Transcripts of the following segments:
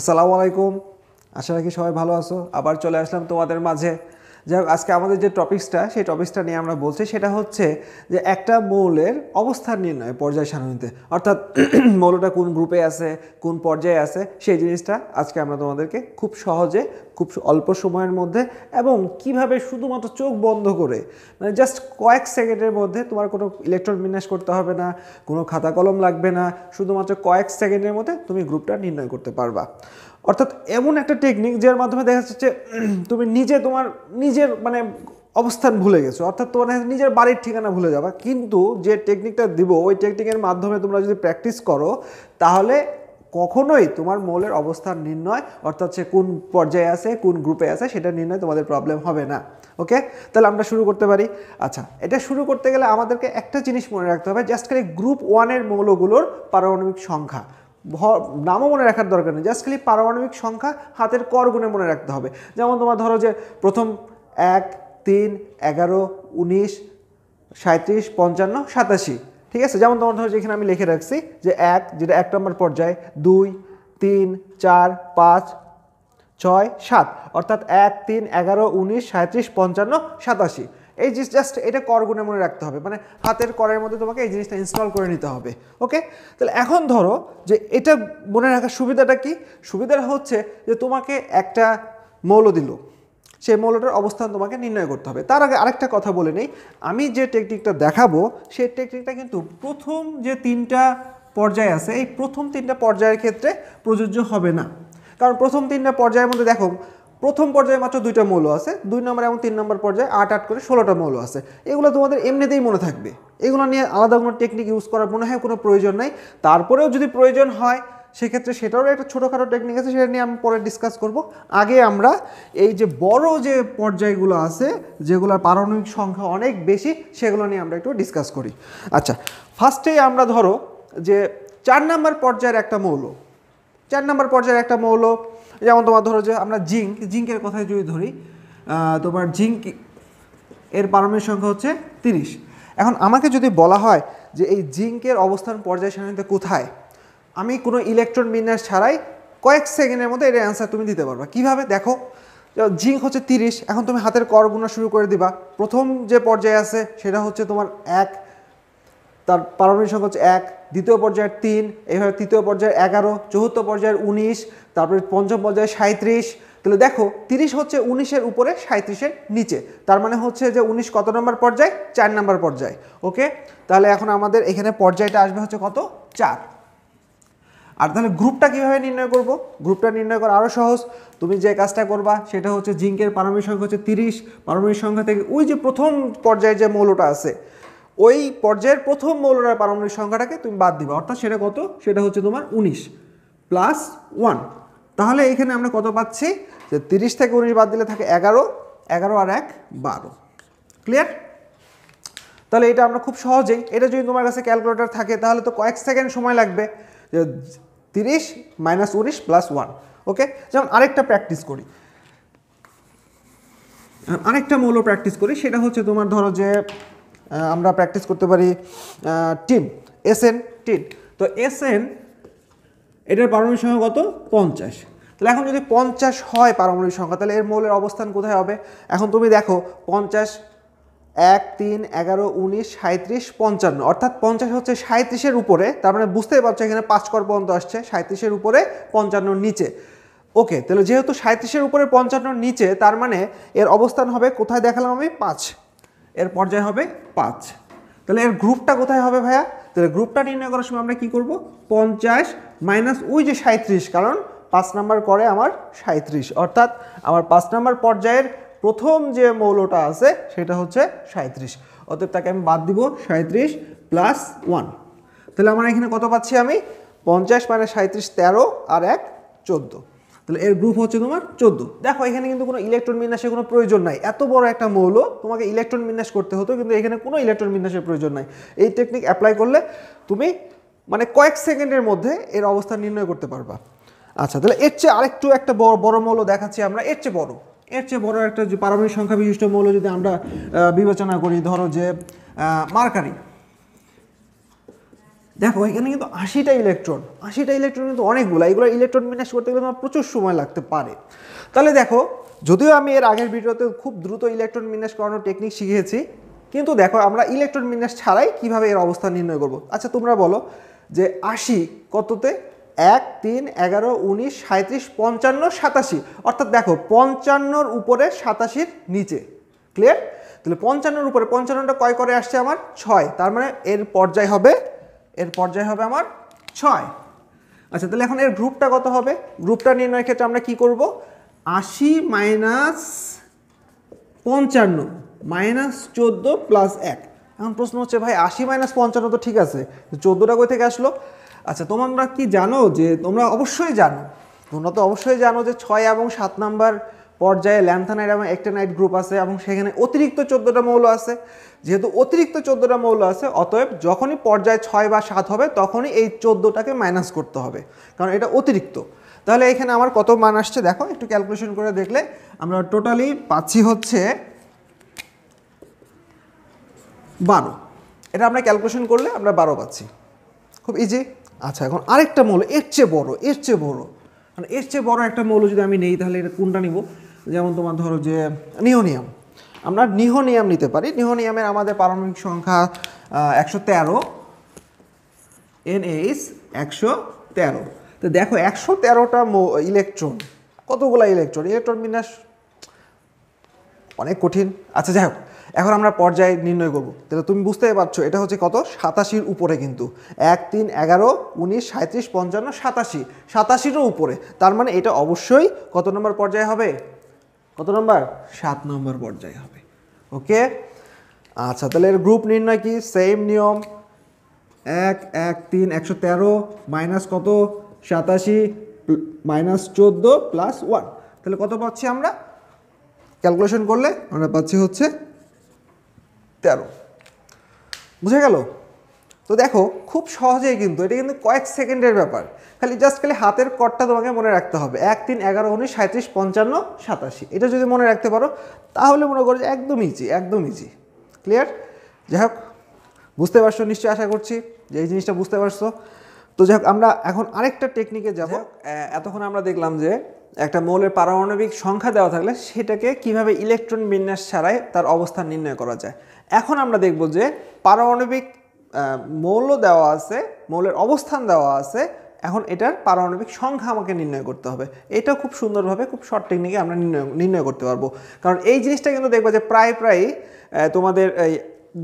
আসসালামু আলাইকুম আশা রাখি সবাই ভালো আছো আবার চলে আসলাম তোমাদের মাঝে যা আজকে আমাদের যে টপিক্সটা সেই টপিক্সটা নিয়ে আমরা বলছি সেটা হচ্ছে যে একটা মৌলের অবস্থান নির্ণয় পর্যায় সারণীতে অর্থাৎ মৌলটা কোন গ্রুপে আছে কোন পর্যায়ে আছে সেই জিনিসটা আজকে আমরা তোমাদেরকে খুব সহজে খুব অল্প সময়ের মধ্যে এবং কিভাবে শুধুমাত্র চোখ বন্ধ করে মানে জাস্ট কয়েক সেকেন্ডের মধ্যে তোমার কোনো ইলেকট্রন বিন্যাস করতে হবে না কোনো খাতা কলম লাগবে না শুধুমাত্র কয়েক সেকেন্ডের মধ্যে তুমি গ্রুপটা নির্ণয় করতে পারবা অর্থাৎ এমন একটা টেকনিক যার মাধ্যমে দেখা যাচ্ছে তুমি নিজে তোমার নিজের মানে অবস্থান ভুলে গেছো অর্থাৎ তোমার নিজের বাড়ির ঠিকানা ভুলে যাবা কিন্তু যে টেকনিকটা দিব ওই টেকনিকের মাধ্যমে তোমরা যদি প্র্যাকটিস করো তাহলে কখনোই তোমার মৌলের অবস্থান নির্ণয় অর্থাৎ সে কোন পর্যায়ে আছে কোন গ্রুপে আছে সেটা নির্ণয় তোমাদের প্রবলেম হবে না ওকে তাহলে আমরা শুরু করতে পারি আচ্ছা এটা শুরু করতে গেলে আমাদেরকে একটা জিনিস মনে রাখতে হবে জাস্ট খালি গ্রুপ ওয়ানের মৌলগুলোর পারমাণবিক সংখ্যা ভর নামও মনে রাখার দরকার নেই জাস্ট খালি পারমাণবিক সংখ্যা হাতের কর গুণে মনে রাখতে হবে যেমন তোমার ধরো যে প্রথম এক তিন এগারো উনিশ সাঁত্রিশ পঞ্চান্ন সাতাশি ঠিক আছে যেমন তোমার ধরো যেখানে আমি লিখে রাখছি যে এক যেটা এক নম্বর পর্যায়ে দুই তিন চার পাঁচ ছয় সাত অর্থাৎ এক তিন এগারো উনিশ সাঁত্রিশ পঞ্চান্ন সাতাশি এই জিনিস জাস্ট এটা কর গুণে মনে রাখতে হবে মানে হাতের করের মধ্যে তোমাকে এই জিনিসটা ইনস্টল করে নিতে হবে ওকে তাহলে এখন ধরো যে এটা মনে রাখার সুবিধাটা কি সুবিধাটা হচ্ছে যে তোমাকে একটা মৌল দিল সেই মৌলটার অবস্থান তোমাকে নির্ণয় করতে হবে তার আগে আরেকটা কথা বলে নেই আমি যে টেকনিকটা দেখাবো সেই টেকনিকটা কিন্তু প্রথম যে তিনটা পর্যায়ে আছে এই প্রথম তিনটা পর্যায়ের ক্ষেত্রে প্রযোজ্য হবে না কারণ প্রথম তিনটা পর্যায়ের মধ্যে দেখো প্রথম পর্যায়ে মাত্র দুইটা মৌল আছে দুই নম্বর এবং তিন নম্বর পর্যায়ে আট আট করে ষোলোটা মৌল আছে এগুলো তোমাদের এমনিতেই মনে থাকবে এগুলো নিয়ে আলাদা কোনো টেকনিক ইউজ করার মনে হয় কোনো প্রয়োজন নাই তারপরেও যদি প্রয়োজন হয় সেক্ষেত্রে সেটারও একটা ছোটোখাটো টেকনিক আছে সেটা নিয়ে আমি পরে ডিসকাস করব আগে আমরা এই যে বড় যে পর্যায়গুলো আছে যেগুলোর পারমাণবিক সংখ্যা অনেক বেশি সেগুলো নিয়ে আমরা একটু ডিসকাস করি আচ্ছা ফার্স্টেই আমরা ধরো যে চার নাম্বার পর্যায়ের একটা মৌল চার নাম্বার পর্যায়ের একটা মৌল যেমন তোমার ধরো যে আমরা জিঙ্ক জিঙ্কের কথায় যদি ধরি তোমার জিঙ্ক এর পারমাণবিক সংখ্যা হচ্ছে তিরিশ এখন আমাকে যদি বলা হয় যে এই জিঙ্কের অবস্থান পর্যায় সারণীতে কোথায় আমি কোনো ইলেকট্রন বিন্যাস ছাড়াই কয়েক সেকেন্ডের মধ্যে এর অ্যান্সার তুমি দিতে পারবা কীভাবে দেখো জিঙ্ক হচ্ছে তিরিশ এখন তুমি হাতের কর গুণা শুরু করে দিবা প্রথম যে পর্যায়ে আছে সেটা হচ্ছে তোমার এক তার পারমাণবিক সংখ্যা হচ্ছে এক দ্বিতীয় পর্যায়ের তিন এভাবে তৃতীয় পর্যায়ের এগারো চতুর্থ পর্যায়ের উনিশ তারপরে পঞ্চম পর্যায়ে সাঁত্রিশ তাহলে দেখো তিরিশ হচ্ছে উনিশের উপরে সাঁত্রিশের নিচে তার মানে হচ্ছে যে উনিশ কত নম্বর পর্যায় চার নম্বর পর্যায় ওকে তাহলে এখন আমাদের এখানে পর্যায়টা আসবে হচ্ছে কত চার আর তাহলে গ্রুপটা কীভাবে নির্ণয় করব গ্রুপটা নির্ণয় করা আরও সহজ তুমি যে কাজটা করবা সেটা হচ্ছে জিঙ্কের পারমাণবিক সংখ্যা হচ্ছে তিরিশ পারমাণবিক সংখ্যা থেকে ওই যে প্রথম পর্যায়ে যে মৌলটা আছে ওই পর্যায়ের প্রথম মৌলার পারমাণবিক সংখ্যাটাকে তুমি বাদ দিবে অর্থাৎ সেটা কত সেটা হচ্ছে তোমার উনিশ প্লাস ওয়ান তাহলে এখানে আমরা কত পাচ্ছি যে তিরিশ থেকে উনিশ বাদ দিলে থাকে এগারো এগারো আর এক বারো ক্লিয়ার তাহলে এটা আমরা খুব সহজেই এটা যদি তোমার কাছে ক্যালকুলেটার থাকে তাহলে তো কয়েক সেকেন্ড সময় লাগবে যে তিরিশ মাইনাস উনিশ প্লাস ওয়ান ওকে যেমন আরেকটা প্র্যাকটিস করি আরেকটা মৌল প্র্যাকটিস করি সেটা হচ্ছে তোমার ধরো যে আমরা প্র্যাকটিস করতে পারি টিন এস এন টিন তো এস এন এটার পারমাণবিক সংখ্যা কত পঞ্চাশ তাহলে এখন যদি পঞ্চাশ হয় পারমাণবিক সংখ্যা তাহলে এর মৌলের অবস্থান কোথায় হবে এখন তুমি দেখো পঞ্চাশ এক তিন এগারো উনিশ সাঁত্রিশ পঞ্চান্ন অর্থাৎ পঞ্চাশ হচ্ছে সাঁত্রিশের উপরে তার মানে বুঝতেই পারছো এখানে পাঁচ কর পর্যন্ত আসছে সাঁত্রিশের উপরে পঞ্চান্নর নিচে ওকে তাহলে যেহেতু সাঁত্রিশের উপরে পঞ্চান্নর নিচে তার মানে এর অবস্থান হবে কোথায় দেখালাম আমি পাঁচ এর পর্যায় হবে পাঁচ তাহলে এর গ্রুপটা কোথায় হবে ভাইয়া তাহলে গ্রুপটা নির্ণয় করার সময় আমরা কী করবো পঞ্চাশ মাইনাস ওই যে সাঁত্রিশ কারণ পাঁচ নাম্বার করে আমার সাঁত্রিশ অর্থাৎ আমার পাঁচ নাম্বার পর্যায়ের প্রথম যে মৌলটা আছে সেটা হচ্ছে সাঁত্রিশ অর্থাৎ তাকে আমি বাদ দিব সাঁত্রিশ প্লাস ওয়ান তাহলে আমার এখানে কত পাচ্ছি আমি পঞ্চাশ মাইনাস সাঁত্রিশ তেরো আর এক চোদ্দো তাহলে এর গ্রুপ হচ্ছে তোমার চোদ্দ দেখো এখানে কিন্তু কোনো ইলেকট্রন বিন্যাসের কোনো প্রয়োজন নাই এত বড় একটা মৌল তোমাকে ইলেকট্রন বিন্যাস করতে হতো কিন্তু এখানে কোনো ইলেকট্রন বিন্যাসের প্রয়োজন নাই এই টেকনিক অ্যাপ্লাই করলে তুমি মানে কয়েক সেকেন্ডের মধ্যে এর অবস্থা নির্ণয় করতে পারবা আচ্ছা তাহলে এর চেয়ে আরেকটু একটা বড় বড় মৌল দেখাচ্ছি আমরা এর চেয়ে বড় এর চেয়ে বড় একটা যে পারমাণবিক সংখ্যা বিশিষ্ট মৌল যদি আমরা বিবেচনা করি ধরো যে মার্কারি দেখো এখানে কিন্তু আশিটা ইলেকট্রন আশিটা ইলেকট্রন কিন্তু অনেকগুলো এইগুলো ইলেকট্রন বিন্যাস করতে গেলে তোমার প্রচুর সময় লাগতে পারে তাহলে দেখো যদিও আমি এর আগের ভিডিওতে খুব দ্রুত ইলেকট্রন বিন্যাস করানোর টেকনিক শিখেছি কিন্তু দেখো আমরা ইলেকট্রন বিন্যাস ছাড়াই কিভাবে এর অবস্থান নির্ণয় করব আচ্ছা তোমরা বলো যে আশি কততে এক তিন এগারো উনিশ সাঁত্রিশ পঞ্চান্ন সাতাশি অর্থাৎ দেখো পঞ্চান্নর উপরে সাতাশির নিচে ক্লিয়ার তাহলে পঞ্চান্নর উপরে পঞ্চান্নটা কয় করে আসছে আমার ছয় তার মানে এর পর্যায় হবে এর পর্যায় হবে আমার ছয় আচ্ছা তাহলে এখন এর গ্রুপটা কত হবে গ্রুপটা নির্ণয়ের ক্ষেত্রে আমরা কি করব আশি মাইনাস পঞ্চান্ন মাইনাস চোদ্দো প্লাস এক এখন প্রশ্ন হচ্ছে ভাই আশি মাইনাস পঞ্চান্ন তো ঠিক আছে চোদ্দোটা কই থেকে আসলো আচ্ছা তোমরা কি জানো যে তোমরা অবশ্যই জানো তোমরা তো অবশ্যই জানো যে ছয় এবং সাত নাম্বার পর্যায়ে ল্যান্থানাইড এবং একটানাইড গ্রুপ আছে এবং সেখানে অতিরিক্ত চোদ্দোটা মৌল আছে যেহেতু অতিরিক্ত চোদ্দোটা মৌল আছে অতএব যখনই পর্যায়ে ছয় বা সাত হবে তখনই এই চোদ্দোটাকে মাইনাস করতে হবে কারণ এটা অতিরিক্ত তাহলে এখানে আমার কত মান আসছে দেখো একটু ক্যালকুলেশন করে দেখলে আমরা টোটালি পাচ্ছি হচ্ছে বারো এটা আমরা ক্যালকুলেশন করলে আমরা বারো পাচ্ছি খুব ইজি আচ্ছা এখন আরেকটা মৌল এর চেয়ে বড় এর চেয়ে বড় মানে এর চেয়ে বড় একটা মৌল যদি আমি নেই তাহলে এটা কোনটা নিব যেমন তোমার ধরো যে নিহোনিয়াম আমরা নিহোনিয়াম নিতে পারি নিহোনিয়ামের আমাদের পারমাণবিক সংখ্যা একশো তেরো এনএইচ একশো তেরো তো দেখো একশো তেরোটা ইলেকট্রন কতগুলো ইলেকট্রন ইলেকট্রন বিন্যাস অনেক কঠিন আচ্ছা যাই হোক এখন আমরা পর্যায়ে নির্ণয় করব তাহলে তুমি বুঝতেই পারছো এটা হচ্ছে কত সাতাশির উপরে কিন্তু এক তিন এগারো উনিশ সাঁত্রিশ পঞ্চান্ন সাতাশি সাতাশিরও উপরে তার মানে এটা অবশ্যই কত নম্বর পর্যায়ে হবে কত নম্বর সাত নম্বর পর্যায়ে হবে ওকে আচ্ছা তাহলে এর গ্রুপ নির্ণয় কি সেম নিয়ম এক এক তিন একশো তেরো মাইনাস কত সাতাশি মাইনাস চোদ্দো প্লাস ওয়ান তাহলে কত পাচ্ছি আমরা ক্যালকুলেশন করলে আমরা পাচ্ছি হচ্ছে তেরো বুঝে গেল তো দেখো খুব সহজেই কিন্তু এটা কিন্তু কয়েক সেকেন্ডের ব্যাপার খালি জাস্ট খালি হাতের কটটা তোমাকে মনে রাখতে হবে এক তিন এগারো উনিশ সাঁত্রিশ পঞ্চান্ন সাতাশি এটা যদি মনে রাখতে পারো তাহলে মনে করো যে একদম ইজি একদম ইজি ক্লিয়ার যাই হোক বুঝতে পারছো নিশ্চয়ই আশা করছি যে এই জিনিসটা বুঝতে পারছো তো যাই হোক আমরা এখন আরেকটা টেকনিকে যাব এতক্ষণ আমরা দেখলাম যে একটা মৌলের পারমাণবিক সংখ্যা দেওয়া থাকলে সেটাকে কিভাবে ইলেকট্রন বিন্যাস ছাড়াই তার অবস্থান নির্ণয় করা যায় এখন আমরা দেখব যে পারমাণবিক মৌল দেওয়া আছে মৌলের অবস্থান দেওয়া আছে এখন এটার পারমাণবিক সংখ্যা আমাকে নির্ণয় করতে হবে এটা খুব সুন্দরভাবে খুব শর্ট টেকনিকে আমরা নির্ণয় নির্ণয় করতে পারবো কারণ এই জিনিসটা কিন্তু দেখবো যে প্রায় প্রায় তোমাদের এই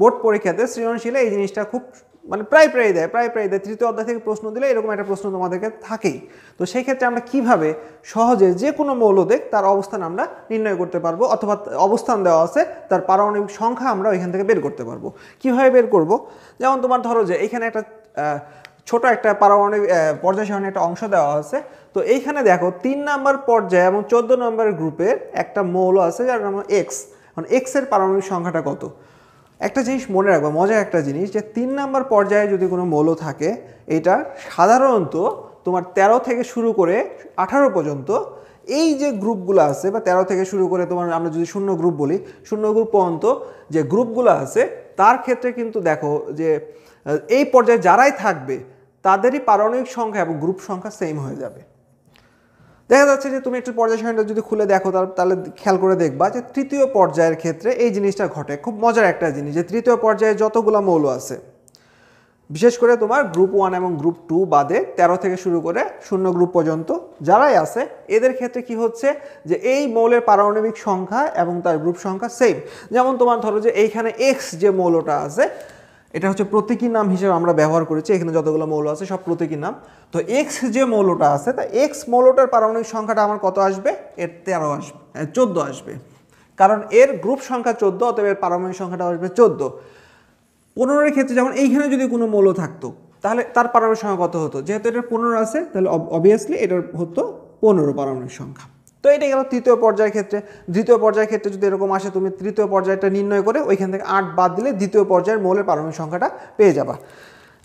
বোর্ড পরীক্ষাতে সৃজনশীলে এই জিনিসটা খুব মানে প্রায় প্রায় দেয় প্রায় প্রায় দেয় তৃতীয় অধ্যায় থেকে প্রশ্ন দিলে এরকম একটা প্রশ্ন তোমাদেরকে থাকেই তো সেই ক্ষেত্রে আমরা কিভাবে সহজে যে কোনো মৌলদেক তার অবস্থান আমরা নির্ণয় করতে পারবো অথবা অবস্থান দেওয়া আছে তার পারমাণবিক সংখ্যা আমরা ওইখান থেকে বের করতে পারবো কিভাবে বের করব যেমন তোমার ধরো যে এখানে একটা ছোট একটা পারমাণবিক পর্যায় সারণীর একটা অংশ দেওয়া আছে তো এইখানে দেখো তিন নাম্বার পর্যায়ে এবং চোদ্দো নম্বর গ্রুপের একটা মৌল আছে যার নাম এক্স মানে এক্সের পারমাণবিক সংখ্যাটা কত একটা জিনিস মনে রাখবো মজার একটা জিনিস যে তিন নাম্বার পর্যায়ে যদি কোনো মৌল থাকে এটা সাধারণত তোমার ১৩ থেকে শুরু করে ১৮ পর্যন্ত এই যে গ্রুপগুলো আছে বা ১৩ থেকে শুরু করে তোমার আমরা যদি শূন্য গ্রুপ বলি শূন্য গ্রুপ পর্যন্ত যে গ্রুপগুলো আছে তার ক্ষেত্রে কিন্তু দেখো যে এই পর্যায়ে যারাই থাকবে তাদেরই পারমাণবিক সংখ্যা এবং গ্রুপ সংখ্যা সেম হয়ে যাবে দেখা যাচ্ছে যে তুমি একটু পর্যায় সারণীটা যদি খুলে দেখো তাহলে খেয়াল করে দেখবা যে তৃতীয় পর্যায়ের ক্ষেত্রে এই জিনিসটা ঘটে খুব মজার একটা জিনিস যে তৃতীয় পর্যায়ে যতগুলো মৌল আছে বিশেষ করে তোমার গ্রুপ ওয়ান এবং গ্রুপ টু বাদে ১৩ থেকে শুরু করে শূন্য গ্রুপ পর্যন্ত যারাই আছে এদের ক্ষেত্রে কি হচ্ছে যে এই মৌলের পারমাণবিক সংখ্যা এবং তার গ্রুপ সংখ্যা সেম যেমন তোমার ধরো যে এইখানে এক্স যে মৌলটা আছে এটা হচ্ছে প্রতীকী নাম হিসেবে আমরা ব্যবহার করেছি এখানে যতগুলো মৌল আছে সব প্রতীকী নাম তো এক্স যে মৌলটা আছে তা এক্স মৌলটার পারমাণবিক সংখ্যাটা আমার কত আসবে এর তেরো আসবে চোদ্দো আসবে কারণ এর গ্রুপ সংখ্যা চোদ্দো অতএব এর পারমাণবিক সংখ্যাটা আসবে চোদ্দো পনেরোর ক্ষেত্রে যেমন এইখানে যদি কোনো মৌল থাকতো তাহলে তার পারমাণবিক সংখ্যা কত হতো যেহেতু এটার পনেরো আছে তাহলে অবভিয়াসলি এটার হতো পনেরো পারমাণবিক সংখ্যা তো এটা গেল তৃতীয় পর্যায়ের ক্ষেত্রে দ্বিতীয় পর্যায়ের ক্ষেত্রে যদি এরকম আসে তুমি তৃতীয় পর্যায়টা নির্ণয় করে ওইখান থেকে আট বাদ দিলে দ্বিতীয় পর্যায়ের মৌলের পালন সংখ্যাটা পেয়ে যাবা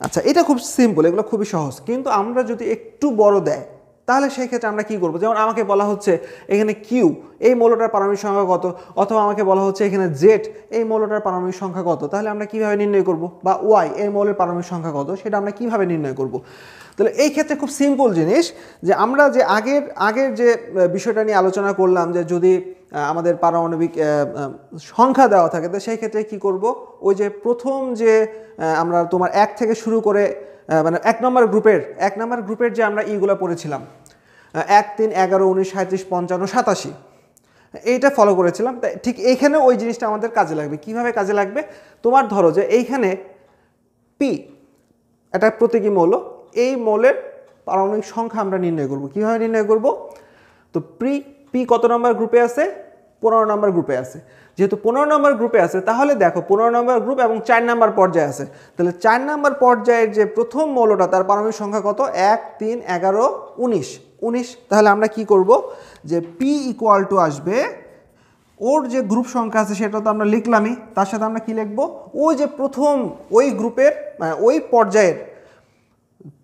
আচ্ছা এটা খুব সিম্পল এগুলো খুবই সহজ কিন্তু আমরা যদি একটু বড় দেয় তাহলে সেই ক্ষেত্রে আমরা কি করব যেমন আমাকে বলা হচ্ছে এখানে কিউ এই মৌলটার পারমাণবিক সংখ্যা কত অথবা আমাকে বলা হচ্ছে এখানে জেড এই মৌলটার পারমাণবিক সংখ্যা কত তাহলে আমরা কিভাবে নির্ণয় করব বা ওয়াই এই মৌলের পারমাণবিক সংখ্যা কত সেটা আমরা কিভাবে নির্ণয় করব তাহলে এই ক্ষেত্রে খুব সিম্পল জিনিস যে আমরা যে আগের আগের যে বিষয়টা নিয়ে আলোচনা করলাম যে যদি আমাদের পারমাণবিক সংখ্যা দেওয়া থাকে তো সেই ক্ষেত্রে কি করব ওই যে প্রথম যে আমরা তোমার এক থেকে শুরু করে মানে এক নম্বর গ্রুপের এক নম্বর গ্রুপের যে আমরা ইগুলো e পড়েছিলাম এক তিন এগারো উনিশ সাঁত্রিশ পঞ্চান্ন সাতাশি এইটা ফলো করেছিলাম ঠিক এইখানে ওই জিনিসটা আমাদের কাজে লাগবে কিভাবে কাজে লাগবে তোমার ধরো যে এইখানে পি এটা প্রতীকী মৌল এই মৌলের পারমাণবিক সংখ্যা আমরা নির্ণয় করব কিভাবে নির্ণয় করব তো প্রি পি কত নম্বর গ্রুপে আছে পনেরো নম্বর গ্রুপে আছে যেহেতু পনেরো নম্বর গ্রুপে আছে তাহলে দেখো পনেরো নম্বর গ্রুপ এবং চার নম্বর পর্যায়ে আছে তাহলে চার নম্বর পর্যায়ের যে প্রথম মৌলটা তার পারমাণবিক সংখ্যা কত এক তিন এগারো উনিশ উনিশ তাহলে আমরা কি করব যে পি ইকুয়াল টু আসবে ওর যে গ্রুপ সংখ্যা আছে সেটা তো আমরা লিখলামই তার সাথে আমরা কি লিখবো ও যে প্রথম ওই গ্রুপের মানে ওই পর্যায়ের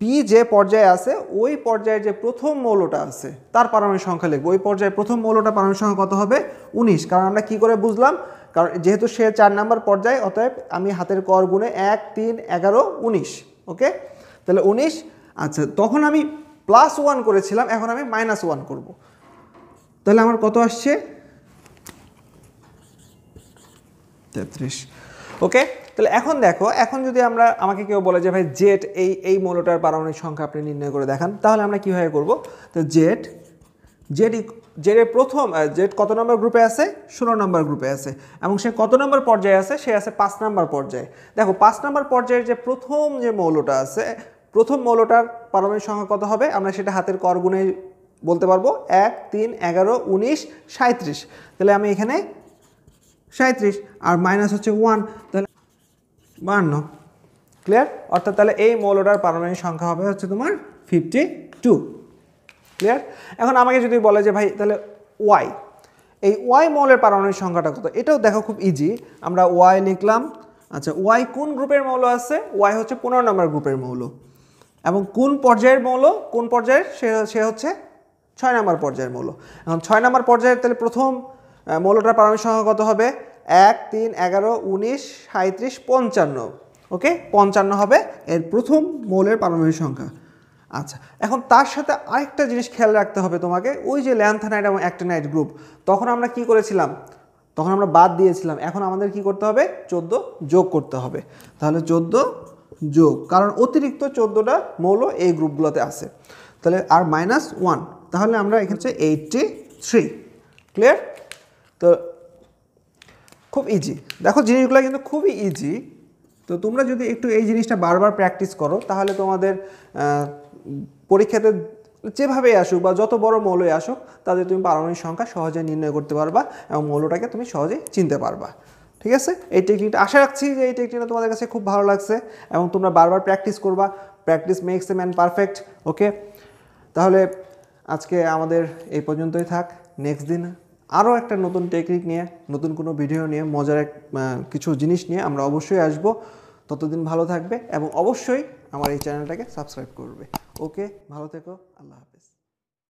পি যে পর্যায়ে আছে ওই পর্যায়ে যে প্রথম মৌলটা আছে তার পারমাণবিক সংখ্যা লিখবো ওই পর্যায়ে প্রথম মৌলটা পারমাণবিক সংখ্যা কত হবে উনিশ কারণ আমরা কি করে বুঝলাম কারণ যেহেতু সে চার নাম্বার পর্যায়ে অতএব আমি হাতের কর গুণে এক তিন এগারো উনিশ ওকে তাহলে উনিশ আচ্ছা তখন আমি প্লাস ওয়ান করেছিলাম এখন আমি মাইনাস ওয়ান করবো তাহলে আমার কত আসছে তেত্রিশ ওকে তাহলে এখন দেখো এখন যদি আমরা আমাকে কেউ বলে যে ভাই জেট এই এই মৌলটার পারমাণবিক সংখ্যা আপনি নির্ণয় করে দেখান তাহলে আমরা কীভাবে করব তো জেট জেড জেডের প্রথম জেড কত নম্বর গ্রুপে আছে ষোলো নম্বর গ্রুপে আছে এবং সে কত নম্বর পর্যায়ে আছে সে আছে পাঁচ নম্বর পর্যায়ে দেখো পাঁচ নম্বর পর্যায়ের যে প্রথম যে মৌলটা আছে প্রথম মৌলটার পারমাণবিক সংখ্যা কত হবে আমরা সেটা হাতের করগুণে বলতে পারবো এক তিন এগারো উনিশ সাঁত্রিশ তাহলে আমি এখানে সাঁত্রিশ আর মাইনাস হচ্ছে ওয়ান তাহলে বান্ন ক্লিয়ার অর্থাৎ তাহলে এই মৌলটার পারমাণবিক সংখ্যা হবে হচ্ছে তোমার ফিফটি টু ক্লিয়ার এখন আমাকে যদি বলে যে ভাই তাহলে ওয়াই এই ওয়াই মৌলের পারমাণবিক সংখ্যাটা কত এটাও দেখো খুব ইজি আমরা ওয়াই লিখলাম আচ্ছা ওয়াই কোন গ্রুপের মৌল আছে ওয়াই হচ্ছে পনেরো নম্বর গ্রুপের মৌল এবং কোন পর্যায়ের মৌল কোন পর্যায়ের সে সে হচ্ছে ছয় নম্বর পর্যায়ের মৌল এখন ছয় নম্বর পর্যায়ের তাহলে প্রথম মৌলটার পারমাণবিক সংখ্যা কত হবে এক তিন এগারো উনিশ সাঁত্রিশ পঞ্চান্ন ওকে পঞ্চান্ন হবে এর প্রথম মৌলের পারমাণবিক সংখ্যা আচ্ছা এখন তার সাথে আরেকটা জিনিস খেয়াল রাখতে হবে তোমাকে ওই যে ল্যান্থানাইট এবং অ্যাক্টেনাইড গ্রুপ তখন আমরা কি করেছিলাম তখন আমরা বাদ দিয়েছিলাম এখন আমাদের কি করতে হবে চোদ্দো যোগ করতে হবে তাহলে চোদ্দো যোগ কারণ অতিরিক্ত চোদ্দোটা মৌল এই গ্রুপগুলোতে আছে তাহলে আর মাইনাস ওয়ান তাহলে আমরা এখানে হচ্ছে এইটটি থ্রি ক্লিয়ার তো খুব ইজি দেখো জিনিসগুলো কিন্তু খুবই ইজি তো তোমরা যদি একটু এই জিনিসটা বারবার প্র্যাকটিস করো তাহলে তোমাদের পরীক্ষাতে যেভাবেই আসুক বা যত বড় মৌলই আসুক তাদের তুমি পারমাণবিক সংখ্যা সহজে নির্ণয় করতে পারবা এবং মৌলটাকে তুমি সহজে চিনতে পারবা ঠিক আছে এই টেকনিকটা আশা রাখছি যে এই টেকনিকটা তোমাদের কাছে খুব ভালো লাগছে এবং তোমরা বারবার প্র্যাকটিস করবা practice makes a man perfect okay তাহলে আজকে আমাদের এই পর্যন্তই থাক নেক্সট দিন আরও একটা নতুন টেকনিক নিয়ে নতুন কোনো ভিডিও নিয়ে মজার এক কিছু জিনিস নিয়ে আমরা অবশ্যই আসব ততদিন ভালো থাকবে এবং অবশ্যই আমার এই চ্যানেলটাকে সাবস্ক্রাইব করবে ওকে ভালো থেকো আল্লাহ হাফিজ